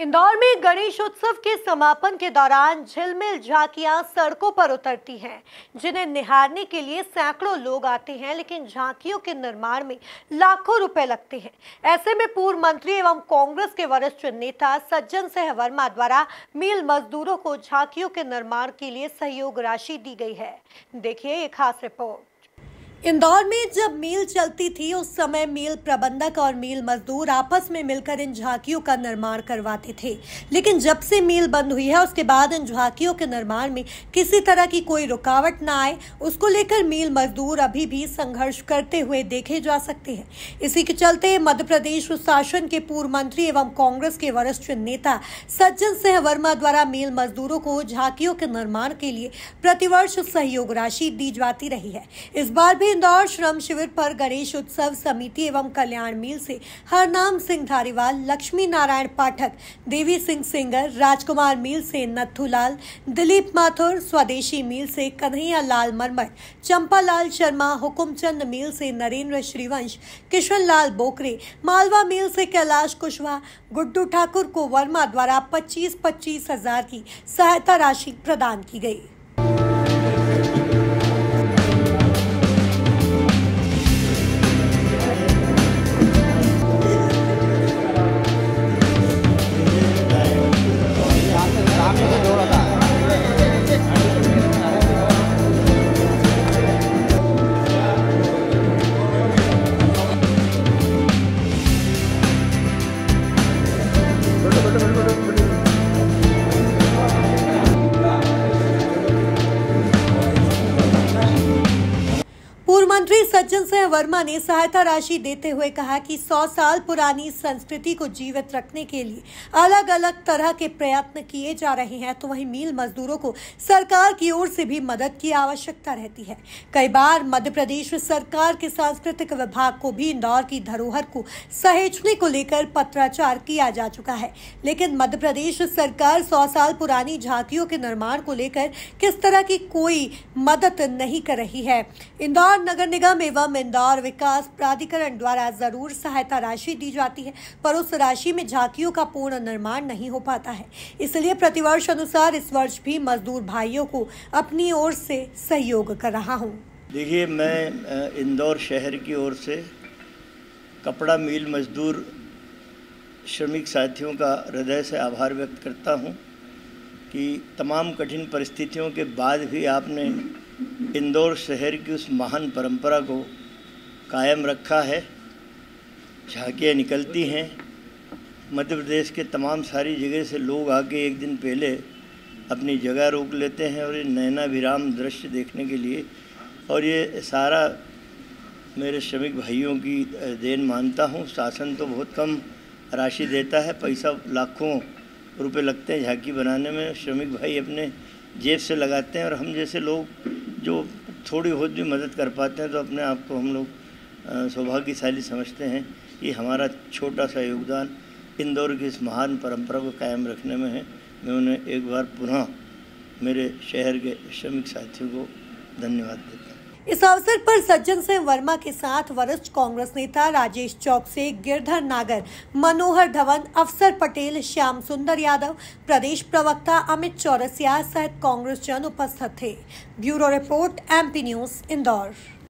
इंदौर में गणेश उत्सव के समापन के दौरान झिलमिल झांकियां सड़कों पर उतरती हैं जिन्हें निहारने के लिए सैकड़ों लोग आते हैं लेकिन झांकियों के निर्माण में लाखों रुपए लगते हैं ऐसे में पूर्व मंत्री एवं कांग्रेस के वरिष्ठ नेता सज्जन सिंह वर्मा द्वारा मिल मजदूरों को झांकियों के निर्माण के लिए सहयोग राशि दी गई है देखिए ये खास रिपोर्ट इंदौर में जब मील चलती थी उस समय मील प्रबंधक और मील मजदूर आपस में मिलकर इन झांकियों का निर्माण करवाते थे लेकिन जब से मील बंद हुई है उसके बाद इन झांकियों के निर्माण में किसी तरह की कोई रुकावट ना आए उसको लेकर मील मजदूर अभी भी संघर्ष करते हुए देखे जा सकते हैं इसी के चलते मध्य प्रदेश शासन के पूर्व मंत्री एवं कांग्रेस के वरिष्ठ नेता सज्जन सिंह वर्मा द्वारा मील मजदूरों को झांकियों के निर्माण के लिए प्रतिवर्ष सहयोग राशि दी जाती रही है इस बार भी इंदौर श्रम शिविर पर गणेश उत्सव समिति एवं कल्याण मिल से हरनाम सिंह धारीवाल लक्ष्मी नारायण पाठक देवी सिंह सिंगर राजकुमार मिल से नथुलाल दिलीप माथुर स्वदेशी मिल से कन्हैया लाल मरमट लाल शर्मा हुकुमचंद मिल से नरेंद्र श्रीवंश किशन लाल बोकरे मालवा मिल से कैलाश कुशवाहा गुड्डू ठाकुर को वर्मा द्वारा पच्चीस पच्चीस हजार की सहायता राशि प्रदान की गई सज्जन सिंह वर्मा ने सहायता राशि देते हुए कहा कि 100 साल पुरानी संस्कृति को जीवित रखने के लिए अलग अलग तरह के प्रयत्न किए जा रहे हैं तो वहीं मिल मजदूरों को सरकार की ओर से भी मदद की आवश्यकता रहती है कई बार मध्य प्रदेश सरकार के सांस्कृतिक विभाग को भी इंदौर की धरोहर को सहेजने को लेकर पत्राचार किया जा चुका है लेकिन मध्य प्रदेश सरकार सौ साल पुरानी झांकियों के निर्माण को लेकर किस तरह की कोई मदद नहीं कर रही है इंदौर नगर निगम एवं एवं इंदौर विकास प्राधिकरण द्वारा जरूर सहायता राशि दी जाती है पर उस राशि में झांकियों का पूर्ण निर्माण नहीं हो पाता है इसलिए प्रतिवर्ष अनुसार इस वर्ष भी मजदूर भाइयों को अपनी ओर से सहयोग कर रहा हूँ देखिए मैं इंदौर शहर की ओर से कपड़ा मिल मजदूर श्रमिक साथियों का हृदय से आभार व्यक्त करता हूँ कि तमाम कठिन परिस्थितियों के बाद भी आपने इंदौर शहर की उस महान परंपरा को कायम रखा है झांकियाँ निकलती हैं मध्य प्रदेश के तमाम सारी जगह से लोग आके एक दिन पहले अपनी जगह रोक लेते हैं और ये नैना विराम दृश्य देखने के लिए और ये सारा मेरे श्रमिक भाइयों की देन मानता हूँ शासन तो बहुत कम राशि देता है पैसा लाखों रुपए लगते हैं झांकी बनाने में श्रमिक भाई अपने जेब से लगाते हैं और हम जैसे लोग जो थोड़ी बहुत भी मदद कर पाते हैं तो अपने आप को हम लोग सौभाग्यशाली समझते हैं ये हमारा छोटा सा योगदान इंदौर की इस महान परंपरा को कायम रखने में है मैं उन्हें एक बार पुनः मेरे शहर के श्रमिक साथियों को धन्यवाद देता हूँ इस अवसर पर सज्जन सिंह वर्मा के साथ वरिष्ठ कांग्रेस नेता राजेश चौकसे गिरधर नागर मनोहर धवन अफसर पटेल श्याम सुंदर यादव प्रदेश प्रवक्ता अमित चौरसिया सहित कांग्रेस जन उपस्थित थे bureau report MP news Indore